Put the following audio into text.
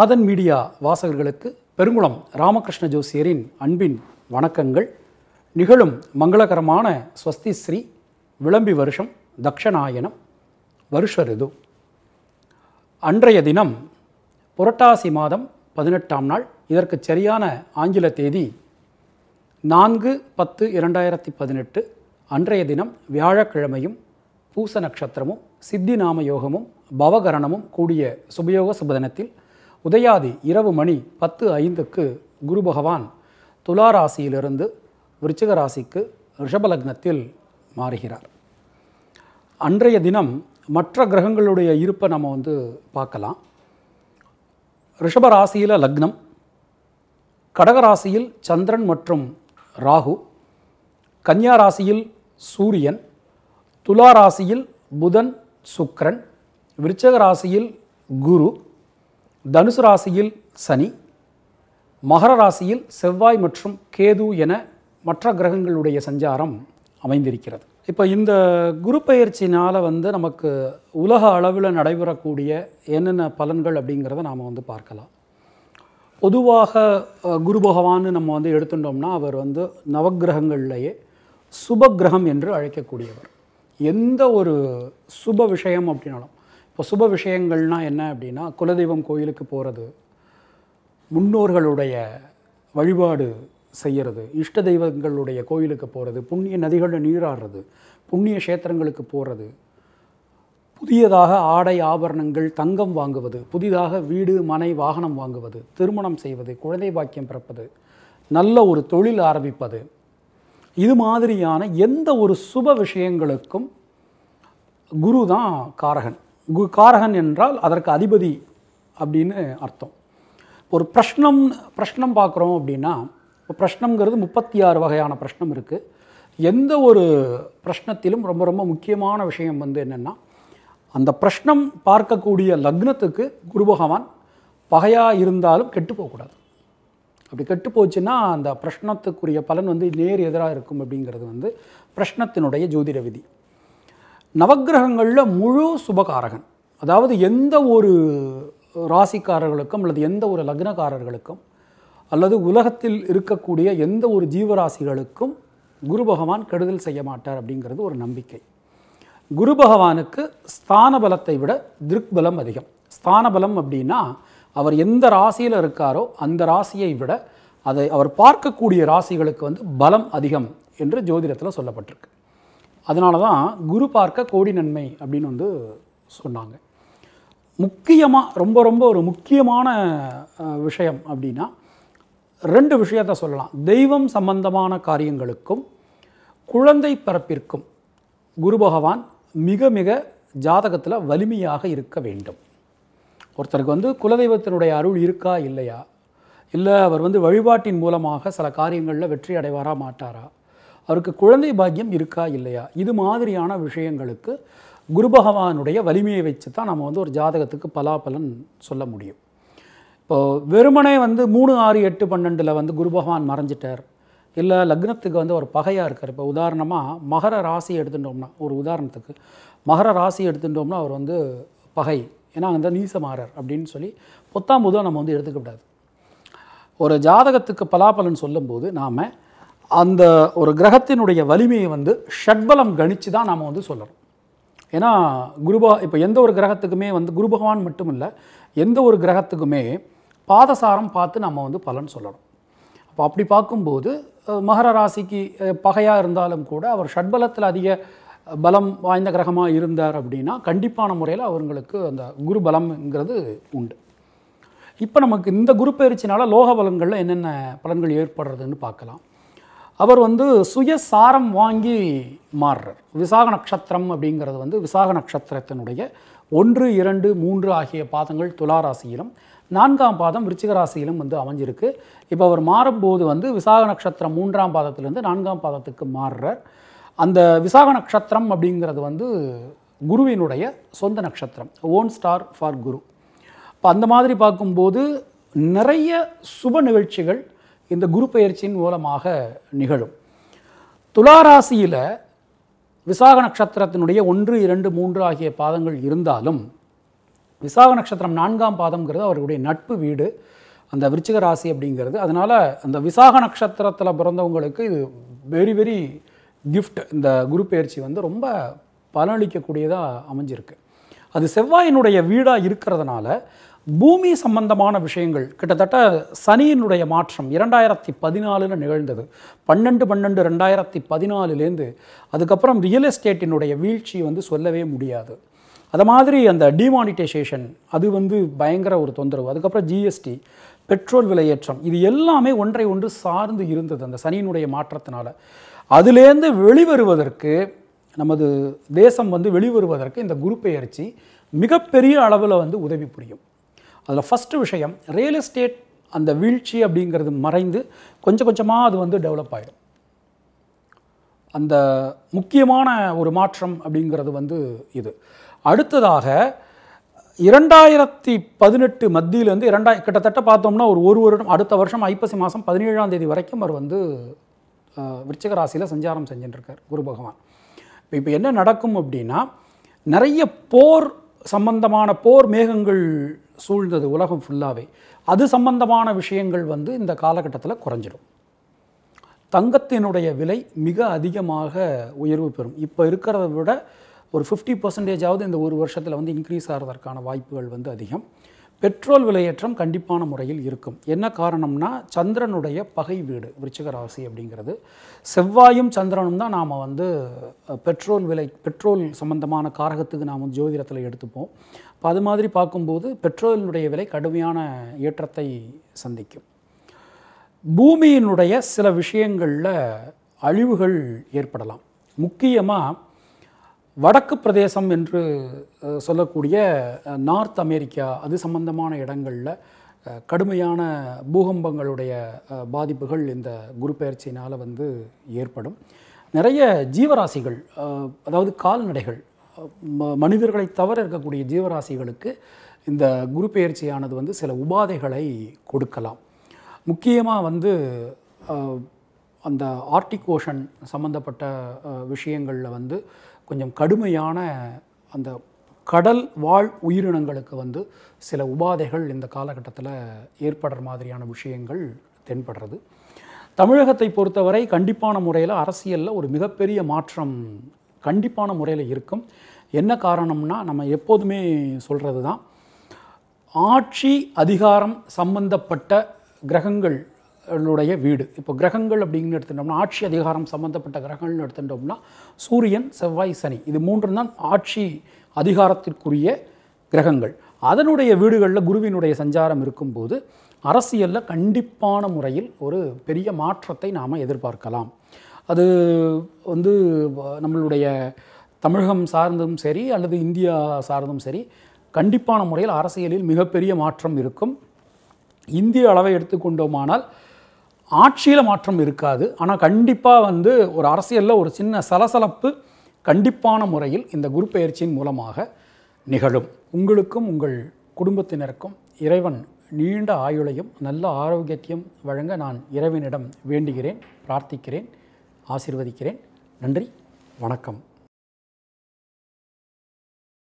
ஆதன் media வாசகர்களுக்கு பெருங்குளம் ராமகிருஷ்ண ஜோசியரின் அன்பின் வணக்கங்கள் நிகழும் மங்களகரமான ஸ்வஸ்தி ஸ்ரீ விளம்பி வருஷம் தக்ஷநாயனம் ரிது அன்றைய தினம் புரட்டாசி மாதம் பதினெட்டாம் நாள் இதற்கு சரியான ஆங்கில தேதி நான்கு பத்து இரண்டாயிரத்தி பதினெட்டு அன்றைய தினம் வியாழக்கிழமையும் பூச நட்சத்திரமும் சித்தி நாம யோகமும் பவகரணமும் கூடிய சுபயோக சுபதனத்தில் உதயாதி இரவு மணி பத்து ஐந்துக்கு குரு பகவான் துலா ராசியிலிருந்து விருச்சிக ராசிக்கு ரிஷபலக்னத்தில் மாறுகிறார் அன்றைய தினம் மற்ற கிரகங்களுடைய இருப்பை நம்ம வந்து பார்க்கலாம் ரிஷபராசியில் லக்னம் கடகராசியில் சந்திரன் மற்றும் ராகு கன்னியா ராசியில் சூரியன் துலா ராசியில் புதன் சுக்ரன் விருச்சக ராசியில் குரு தனுசு ராசியில் சனி மகர ராசியில் செவ்வாய் மற்றும் கேது என மற்ற கிரகங்களுடைய சஞ்சாரம் அமைந்திருக்கிறது இப்போ இந்த குரு பயிற்சினால் வந்து நமக்கு உலக அளவில் நடைபெறக்கூடிய என்னென்ன பலன்கள் அப்படிங்கிறத நாம் வந்து பார்க்கலாம் பொதுவாக குரு பகவான்னு நம்ம வந்து எடுத்துட்டோம்னா அவர் வந்து நவகிரகங்கள்லேயே சுப கிரகம் என்று அழைக்கக்கூடியவர் எந்த ஒரு சுப விஷயம் அப்படின்னாலும் இப்போ சுப விஷயங்கள்னால் என்ன அப்படின்னா குலதெய்வம் கோயிலுக்கு போகிறது முன்னோர்களுடைய வழிபாடு செய்கிறது இஷ்ட தெய்வங்களுடைய கோயிலுக்கு போகிறது புண்ணிய நதிகளில் நீராடுறது புண்ணிய கஷேத்திரங்களுக்கு போகிறது புதியதாக ஆடை ஆபரணங்கள் தங்கம் வாங்குவது புதிதாக வீடு மனை வாகனம் வாங்குவது திருமணம் செய்வது குழந்தை பாக்கியம் பிறப்பது நல்ல ஒரு தொழில் ஆரம்பிப்பது இது மாதிரியான எந்த ஒரு சுப விஷயங்களுக்கும் குரு தான் காரகன் கு காரகன் என்றால் அதற்கு அதிபதி அப்படின்னு அர்த்தம் ஒரு பிரஷ்னம் பிரஷ்னம் பார்க்குறோம் அப்படின்னா இப்போ பிரஷ்னங்கிறது முப்பத்தி ஆறு வகையான பிரஷ்னம் இருக்குது எந்த ஒரு பிரஷ்னத்திலும் ரொம்ப ரொம்ப முக்கியமான விஷயம் வந்து என்னென்னா அந்த பிரஷ்னம் பார்க்கக்கூடிய லக்னத்துக்கு குரு பகவான் பகையாக இருந்தாலும் கெட்டு போகக்கூடாது அப்படி கெட்டு போச்சுன்னா அந்த பிரஷ்னத்துக்குரிய பலன் வந்து நேர் எதிராக இருக்கும் அப்படிங்கிறது வந்து பிரஷ்னத்தினுடைய ஜோதிட விதி நவகிரகங்களில் முழு சுபகாரகன் அதாவது எந்த ஒரு ராசிக்காரர்களுக்கும் அல்லது எந்த ஒரு லக்னக்காரர்களுக்கும் அல்லது உலகத்தில் இருக்கக்கூடிய எந்த ஒரு ஜீவராசிகளுக்கும் குரு பகவான் கெடுதல் செய்ய மாட்டார் அப்படிங்கிறது ஒரு நம்பிக்கை குரு பகவானுக்கு ஸ்தான பலத்தை விட திருக் பலம் அதிகம் ஸ்தான பலம் அப்படின்னா அவர் எந்த ராசியில் இருக்காரோ அந்த ராசியை விட அதை அவர் பார்க்கக்கூடிய ராசிகளுக்கு வந்து பலம் அதிகம் என்று ஜோதிடத்தில் சொல்லப்பட்டிருக்கு அதனால தான் குரு பார்க்க கோடி நன்மை அப்படின்னு வந்து சொன்னாங்க முக்கியமாக ரொம்ப ரொம்ப ஒரு முக்கியமான விஷயம் அப்படின்னா ரெண்டு விஷயத்த சொல்லலாம் தெய்வம் சம்பந்தமான காரியங்களுக்கும் குழந்தை பிறப்பிற்கும் குரு பகவான் மிக மிக ஜாதகத்தில் வலிமையாக இருக்க வேண்டும் ஒருத்தருக்கு வந்து குலதெய்வத்தினுடைய அருள் இருக்கா இல்லையா இல்லை அவர் வந்து வழிபாட்டின் மூலமாக சில காரியங்களில் வெற்றி அடைவாரா மாட்டாரா அவருக்கு குழந்தை பாக்கியம் இருக்கா இல்லையா இது மாதிரியான விஷயங்களுக்கு குரு பகவானுடைய வலிமையை வச்சு தான் நம்ம வந்து ஒரு ஜாதகத்துக்கு பலாபலன் சொல்ல முடியும் இப்போது வெறுமனே வந்து மூணு ஆறு எட்டு பன்னெண்டில் வந்து குரு பகவான் மறைஞ்சிட்டார் இல்லை லக்னத்துக்கு வந்து ஒரு பகையாக இருக்கார் இப்போ உதாரணமாக மகர ராசி எடுத்துட்டோம்னா ஒரு உதாரணத்துக்கு மகர ராசி எடுத்துட்டோம்னா அவர் வந்து பகை ஏன்னா அந்த நீசமாரர் அப்படின்னு சொல்லி பொத்தாம் புதுவாக நம்ம வந்து எடுத்துக்கக்கூடாது ஒரு ஜாதகத்துக்கு பலாபலன் சொல்லும்போது நாம் அந்த ஒரு கிரகத்தினுடைய வலிமையை வந்து ஷட்பலம் கணித்து தான் நாம் வந்து சொல்லணும் ஏன்னா குருபா இப்போ எந்த ஒரு கிரகத்துக்குமே வந்து குரு பகவான் மட்டும் இல்லை எந்த ஒரு கிரகத்துக்குமே பாதசாரம் பார்த்து நம்ம வந்து பலன் சொல்லணும் அப்போ அப்படி பார்க்கும்போது மகர ராசிக்கு பகையாக இருந்தாலும் கூட அவர் ஷட்பலத்தில் அதிக பலம் வாய்ந்த கிரகமாக இருந்தார் அப்படின்னா கண்டிப்பான முறையில் அவங்களுக்கு அந்த குரு பலம்ங்கிறது உண்டு இப்போ நமக்கு இந்த குரு பயிற்சினால் லோக பலன்களில் என்னென்ன பலன்கள் ஏற்படுறதுன்னு பார்க்கலாம் அவர் வந்து சுயசாரம் வாங்கி மாறுறார் விசாக நட்சத்திரம் அப்படிங்கிறது வந்து விசாக நட்சத்திரத்தினுடைய ஒன்று இரண்டு மூன்று ஆகிய பாதங்கள் துளாராசியிலும் நான்காம் பாதம் விருச்சிகராசியிலும் வந்து அமைஞ்சிருக்கு இப்போ அவர் மாறும்போது வந்து விசாக நட்சத்திரம் மூன்றாம் பாதத்திலேருந்து நான்காம் பாதத்துக்கு மாறுறார் அந்த விசாக நட்சத்திரம் அப்படிங்கிறது வந்து குருவினுடைய சொந்த நட்சத்திரம் ஓன் ஸ்டார் ஃபார் குரு இப்போ அந்த மாதிரி பார்க்கும்போது நிறைய சுப நிகழ்ச்சிகள் இந்த குரு பயிற்சியின் மூலமாக நிகழும் துளாராசியில் விசாக நட்சத்திரத்தினுடைய ஒன்று இரண்டு மூன்று ஆகிய பாதங்கள் இருந்தாலும் விசாக நட்சத்திரம் நான்காம் பாதம்ங்கிறது அவர்களுடைய நட்பு வீடு அந்த விருச்சிக ராசி அப்படிங்கிறது அதனால் அந்த விசாக நட்சத்திரத்தில் பிறந்தவங்களுக்கு இது வெரி வெரி கிஃப்ட் இந்த குரு பயிற்சி வந்து ரொம்ப பலனளிக்கக்கூடியதாக அமைஞ்சிருக்கு அது செவ்வாயினுடைய வீடாக இருக்கிறதுனால பூமி சம்பந்தமான விஷயங்கள் கிட்டத்தட்ட சனியினுடைய மாற்றம் இரண்டாயிரத்தி பதினாலில் நிகழ்ந்தது பன்னெண்டு பன்னெண்டு ரெண்டாயிரத்தி பதினாலுலேருந்து அதுக்கப்புறம் ரியல் எஸ்டேட்டினுடைய வீழ்ச்சி வந்து சொல்லவே முடியாது அது மாதிரி அந்த டிமானிட்டைசேஷன் அது வந்து பயங்கர ஒரு தொந்தரவு அதுக்கப்புறம் ஜிஎஸ்டி பெட்ரோல் விலையேற்றம் இது எல்லாமே ஒன்றை ஒன்று சார்ந்து இருந்தது அந்த சனியினுடைய மாற்றத்தினால அதுலேருந்து வெளிவருவதற்கு நமது தேசம் வந்து வெளிவருவதற்கு இந்த குரு பெயர்ச்சி மிகப்பெரிய அளவில் வந்து உதவி புரியும் அதில் ஃபஸ்ட்டு விஷயம் ரியல் எஸ்டேட் அந்த வீழ்ச்சி அப்படிங்கிறது மறைந்து கொஞ்சம் கொஞ்சமாக அது வந்து டெவலப் ஆகிடும் அந்த முக்கியமான ஒரு மாற்றம் அப்படிங்கிறது வந்து இது அடுத்ததாக இரண்டாயிரத்தி பதினெட்டு மத்தியிலேருந்து இரண்டாய் கிட்டத்தட்ட பார்த்தோம்னா ஒரு ஒரு வருடம் அடுத்த வருஷம் ஐப்பசி மாதம் பதினேழாம் தேதி வரைக்கும் அவர் வந்து விருச்சிக ராசியில் சஞ்சாரம் செஞ்சுட்டுருக்கார் குரு பகவான் இப்போ என்ன நடக்கும் அப்படின்னா நிறைய போர் சம்பந்தமான போர் மேகங்கள் சூழ்ந்தது உலகம் ஃபுல்லாகவே அது சம்பந்தமான விஷயங்கள் வந்து இந்த காலகட்டத்தில் குறைஞ்சிடும் தங்கத்தினுடைய விலை மிக அதிகமாக உயர்வு பெறும் இப்போ இருக்கிறத விட ஒரு ஃபிஃப்டி பர்சன்டேஜாவது இந்த ஒரு வருஷத்தில் வந்து இன்க்ரீஸ் ஆகிறதற்கான வாய்ப்புகள் வந்து அதிகம் பெட்ரோல் விலையேற்றம் கண்டிப்பான முறையில் இருக்கும் என்ன காரணம்னா சந்திரனுடைய பகை வீடு விருச்சிக ராசி அப்படிங்கிறது செவ்வாயும் சந்திரனும் தான் நாம் வந்து பெட்ரோல் விலை பெட்ரோல் சம்பந்தமான காரகத்துக்கு நாம் வந்து ஜோதிடத்தில் எடுத்துப்போம் அப்போ அது மாதிரி பார்க்கும்போது பெட்ரோலினுடைய விலை கடுமையான ஏற்றத்தை சந்திக்கும் பூமியினுடைய சில விஷயங்களில் அழிவுகள் ஏற்படலாம் முக்கியமாக வடக்கு பிரதேசம் என்று சொல்லக்கூடிய நார்த் அமெரிக்கா அது சம்பந்தமான இடங்களில் கடுமையான பூகம்பங்களுடைய பாதிப்புகள் இந்த குரு பயிற்சியினால் வந்து ஏற்படும் நிறைய ஜீவராசிகள் அதாவது கால்நடைகள் மனிதர்களை தவிர இருக்கக்கூடிய ஜீவராசிகளுக்கு இந்த குரு பயிற்சியானது வந்து சில உபாதைகளை கொடுக்கலாம் முக்கியமாக வந்து அந்த ஆர்டிக் ஓஷன் சம்மந்தப்பட்ட விஷயங்களில் வந்து கொஞ்சம் கடுமையான அந்த கடல் வாழ் உயிரினங்களுக்கு வந்து சில உபாதைகள் இந்த காலகட்டத்தில் ஏற்படுற மாதிரியான விஷயங்கள் தென்படுறது தமிழகத்தை பொறுத்தவரை கண்டிப்பான முறையில் அரசியலில் ஒரு மிகப்பெரிய மாற்றம் கண்டிப்பான முறையில் இருக்கும் என்ன காரணம்னா நம்ம எப்போதுமே சொல்கிறது தான் ஆட்சி அதிகாரம் சம்பந்தப்பட்ட கிரகங்களுடைய வீடு இப்போ கிரகங்கள் அப்படின்னு எடுத்துட்டோம்னா ஆட்சி அதிகாரம் சம்மந்தப்பட்ட கிரகங்கள்னு எடுத்துட்டோம்னா சூரியன் செவ்வாய் சனி இது மூன்று தான் ஆட்சி அதிகாரத்திற்குரிய கிரகங்கள் அதனுடைய வீடுகளில் குருவினுடைய சஞ்சாரம் இருக்கும்போது அரசியலில் கண்டிப்பான முறையில் ஒரு பெரிய மாற்றத்தை நாம் எதிர்பார்க்கலாம் அது வந்து நம்மளுடைய தமிழகம் சார்ந்தும் சரி அல்லது இந்தியா சார்ந்தும் சரி கண்டிப்பான முறையில் அரசியலில் மிகப்பெரிய மாற்றம் இருக்கும் இந்திய அளவை எடுத்துக்கொண்டோமானால் ஆட்சியில் மாற்றம் இருக்காது ஆனால் கண்டிப்பாக வந்து ஒரு அரசியலில் ஒரு சின்ன சலசலப்பு கண்டிப்பான முறையில் இந்த குரு பயிற்சியின் மூலமாக நிகழும் உங்களுக்கும் உங்கள் குடும்பத்தினருக்கும் இறைவன் நீண்ட ஆயுளையும் நல்ல ஆரோக்கியத்தையும் வழங்க நான் இறைவனிடம் வேண்டுகிறேன் பிரார்த்திக்கிறேன் ஆசிர்வதிக்கிறேன் நன்றி வணக்கம்